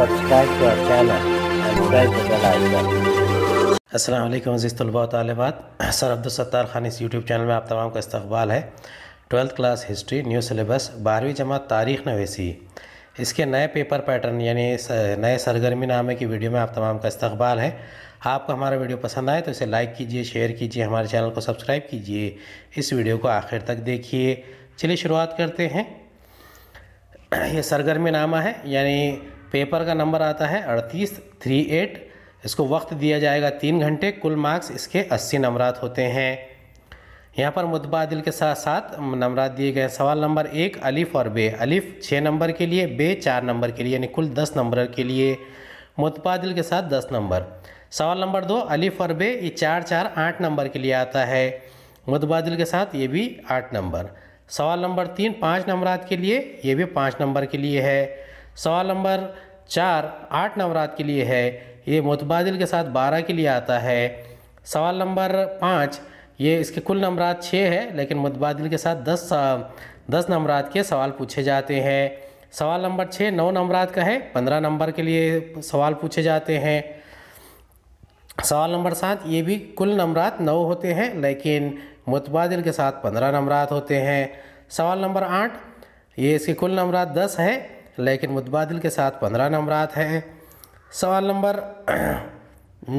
subscribe to our channel and press the bell icon. Aslam अज़ीज़ तलबा तलबात sir Abdul Sattar Khan इस YouTube channel में आप तमाम का इस्तबाल है twelfth class history new syllabus बारहवीं जमा तारीख़ नवेसी इसके नए पेपर पैटर्न यानी नए सरगर्मी नामे की वीडियो में आप तमाम का इस्तबाल है आपको हमारा वीडियो पसंद आए तो इसे लाइक कीजिए शेयर कीजिए हमारे चैनल को सब्सक्राइब कीजिए इस वीडियो को आखिर तक देखिए चलिए शुरुआत करते हैं यह सरगर्मी नामा है यानी पेपर का नंबर आता है अड़तीस थ्री एट इसको वक्त दिया जाएगा तीन घंटे कुल मार्क्स इसके अस्सी नंबरात होते हैं यहाँ पर मुतबादिल के साथ साथ नंबरात दिए गए सवाल नंबर एक अलिफ़ और बे अलिफ़ छः नंबर के लिए बे चार नंबर के लिए यानी कुल दस नंबर के लिए मुतबादिल के साथ दस नंबर सवाल नंबर दो अलिफ़ और बे ये चार चार आठ नंबर के लिए आता है मुतबादिल के साथ ये भी आठ नंबर सवाल नंबर तीन पाँच नंबरात के लिए ये भी पाँच नंबर के लिए है सवाल नंबर चार आठ नवरात के लिए है ये मुतबादिल के साथ बारह के लिए आता है सवाल नंबर पाँच ये इसके कुल नंबरात छः है लेकिन मुतबादल के साथ दस दस नंबरात के सवाल पूछे जाते हैं सवाल नंबर छः नौ नंबरात का है पंद्रह नंबर के लिए सवाल पूछे जाते हैं सवाल नंबर सात ये भी कुल नंबरात नौ होते हैं लेकिन मुतबादल के साथ पंद्रह नंबरात होते हैं सवाल नंबर आठ ये इसके कुल नंबरात दस है लेकिन मुतबाद के साथ पंद्रह नंबर हैं सवाल नंबर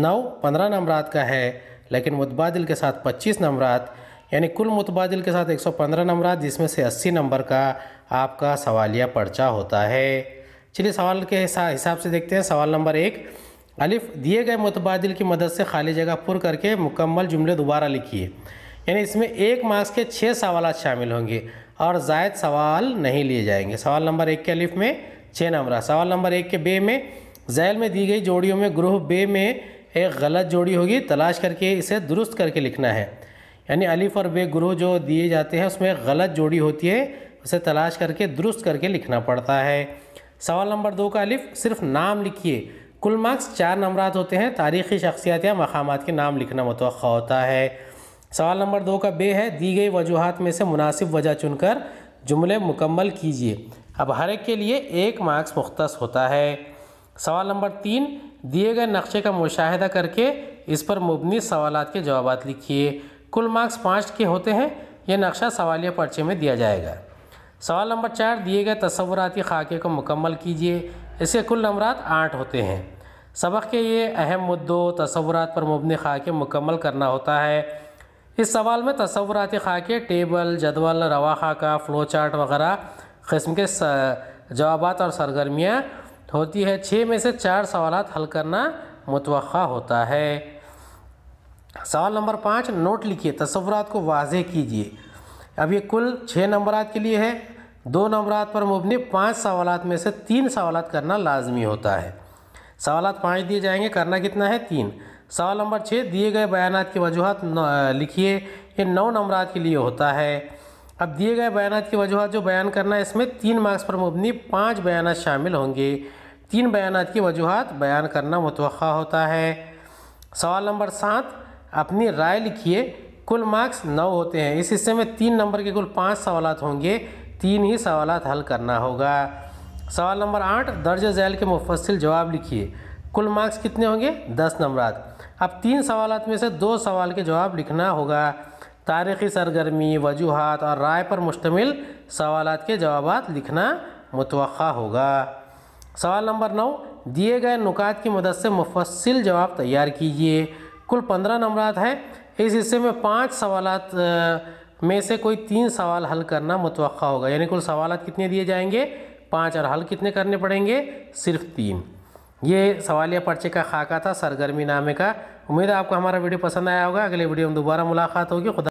नौ पंद्रह नंबर का है लेकिन मुतबाद के साथ पच्चीस नंबर यानी कुल मुतबादिल के साथ एक सौ पंद्रह नंबर जिसमें से अस्सी नंबर का आपका सवालिया पर्चा होता है चलिए सवाल के हिसाब से देखते हैं सवाल नंबर एक अलिफ दिए गए मुतबादिल की मदद से खाली जगह पुर करके मुकम्मल जुमले दोबारा लिखिए यानी इसमें एक मार्क्स के छः सवाल शामिल होंगे और जायद सवाल नहीं लिए जाएंगे सवाल नंबर एक के अलिफ में छः नंबर सवाल नंबर एक के बे में जैल में दी गई जोड़ियों में ग्रुह बे में एक गलत जोड़ी होगी तलाश करके इसे दुरुस्त करके लिखना है यानी अलिफ और बे ग्रुह जो दिए जाते हैं उसमें गलत जोड़ी होती है उसे तलाश करके दुरुस्त करके लिखना पड़ता है सवाल नंबर दो का अलिफ सिर्फ नाम लिखिए कुल मार्क्स चार नंबरात होते हैं तारीख़ी शख्सियात या मकाम के नाम लिखना मतव होता है सवाल नंबर दो का बे है दी गई वजूहत में से मुनासिब वजह चुनकर जुमले मुकम्मल कीजिए अब हर एक के लिए एक मार्क्स मुख्त होता है सवाल नंबर तीन दिए गए नक्शे का मुशाहिदा करके इस पर मुबनी सवाल के जवाब लिखिए कुल मार्क्स पाँच के होते हैं यह नक्शा सवालिया पर्चे में दिया जाएगा सवाल नंबर चार दिए गए तस्वुराती खाके को मुकम्मल कीजिए इसके कुल नंबर आठ होते हैं सबक के ये अहम मुद्दों तस्वुरात पर मुबनी खाके मुकम्मल करना होता है इस सवाल में तस्वुराती खाके टेबल जदवल रवा खाका फ्लो चार्ट वगैरह क़स्म के जवाब और सरगर्मियाँ होती है छः में से चार सवाल हल करना मुतव होता है सवाल नंबर पाँच नोट लिखिए तस्वुरात को वाजे कीजिए अब ये कुल छः नंबर के लिए है दो नंबर पर मुबनी पाँच सवाल में से तीन सवाल करना लाजमी होता है सवाल पाँच दिए जाएंगे करना कितना है तीन सवाल नंबर छः दिए गए बयान की वजूहत लिखिए ये नौ नंबर के लिए होता है अब दिए गए बयान की वजूहत जो बयान करना है इसमें तीन मार्क्स पर मुबनी पाँच बयान शामिल होंगे तीन बयान की वजूहत बयान करना मुतव होता है सवाल नंबर सात अपनी राय लिखिए कुल मार्क्स नौ होते हैं इस हिस्से में तीन नंबर के कुल पाँच सवाल होंगे तीन ही सवाल हल करना होगा सवाल नंबर आठ दर्ज झैल के मुफसिल जवाब लिखिए कुल मार्क्स कितने होंगे दस नंबर अब तीन सवाल में से दो सवाल के जवाब लिखना होगा तारीखी सरगर्मी वजूहत और राय पर मुश्तमिल सवाल के जवाब लिखना मुतव होगा सवाल नंबर नौ दिए गए नुकात की मदद से मुफसल जवाब तैयार कीजिए कुल पंद्रह नंबर हैं इस हिस्से में पाँच सवाल में से कोई तीन सवाल हल करना मुतव होगा यानी कुल सवाल कितने दिए जाएंगे पाँच और हल कितने करने पड़ेंगे सिर्फ तीन ये सवालिया पर्चे का खाका था सरगर्मी नामे का उम्मीद है आपको हमारा वीडियो पसंद आया होगा अगले वीडियो में दोबारा मुलाकात होगी खुदा